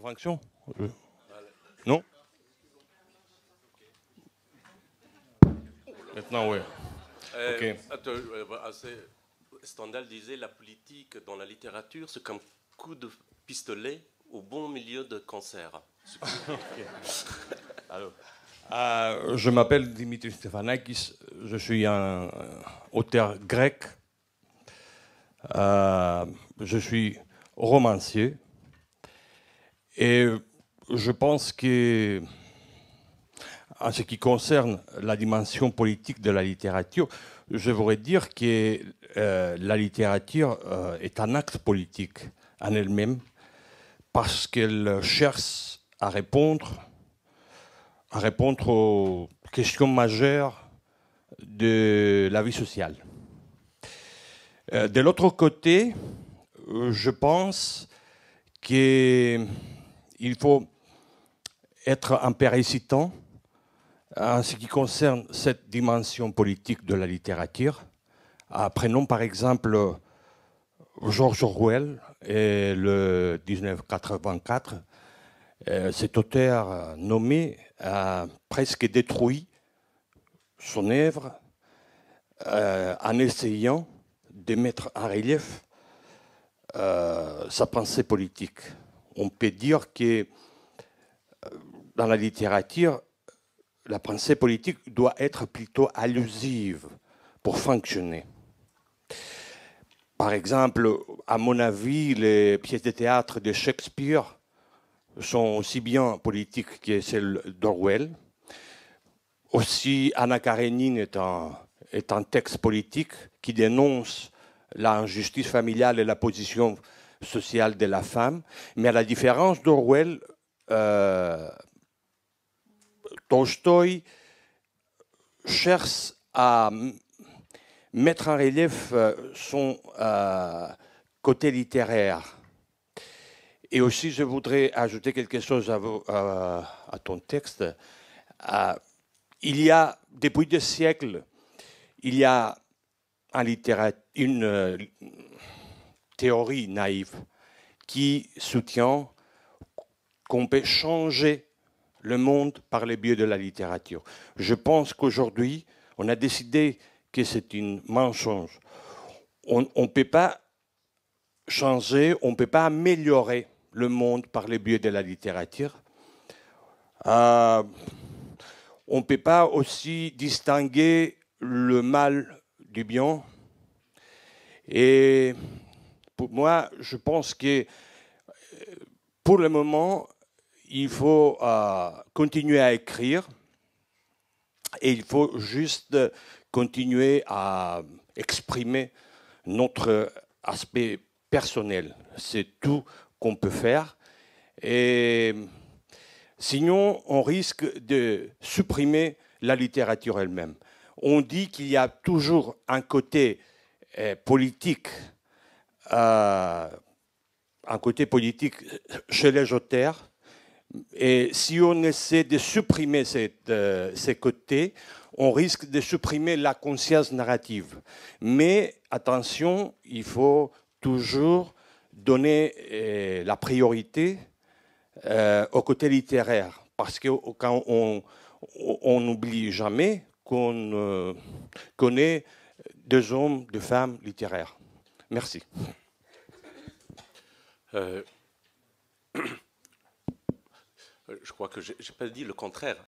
fonction euh. Non Maintenant, oui. Euh, Stendhal euh, disait la politique dans la littérature, c'est comme coup de pistolet au bon milieu de cancer. » Alors. Euh, je m'appelle Dimitri Stefanakis, je suis un auteur grec, je suis romancier, et je pense que, en ce qui concerne la dimension politique de la littérature, je voudrais dire que euh, la littérature euh, est un acte politique en elle-même parce qu'elle cherche à répondre, à répondre aux questions majeures de la vie sociale. Euh, de l'autre côté, je pense que il faut être un en ce qui concerne cette dimension politique de la littérature. Prenons par exemple George Orwell et le 1984. Euh, cet auteur nommé a presque détruit son œuvre euh, en essayant de mettre en relief euh, sa pensée politique on peut dire que euh, dans la littérature, la pensée politique doit être plutôt allusive pour fonctionner. Par exemple, à mon avis, les pièces de théâtre de Shakespeare sont aussi bien politiques que celles d'Orwell. Aussi, Anna Karenine est un, est un texte politique qui dénonce l'injustice familiale et la position sociale de la femme, mais à la différence d'Orwell, euh, Tolstoï cherche à mettre en relief euh, son euh, côté littéraire. Et aussi, je voudrais ajouter quelque chose à, à ton texte. Euh, il y a, depuis des siècles, il y a un littérature, une, théorie naïve qui soutient qu'on peut changer le monde par les biais de la littérature. Je pense qu'aujourd'hui, on a décidé que c'est une mensonge. On ne peut pas changer, on ne peut pas améliorer le monde par les biais de la littérature. Euh, on ne peut pas aussi distinguer le mal du bien. Et moi, je pense que euh, pour le moment, il faut euh, continuer à écrire et il faut juste continuer à exprimer notre aspect personnel. C'est tout qu'on peut faire. Et sinon, on risque de supprimer la littérature elle-même. On dit qu'il y a toujours un côté euh, politique euh, un côté politique chez les auteurs. Et si on essaie de supprimer cette, euh, ces côtés, on risque de supprimer la conscience narrative. Mais attention, il faut toujours donner euh, la priorité au côté littéraire. Parce que quand on n'oublie jamais qu'on connaît deux hommes, deux femmes littéraires. Merci. Euh, je crois que je n'ai pas dit le contraire.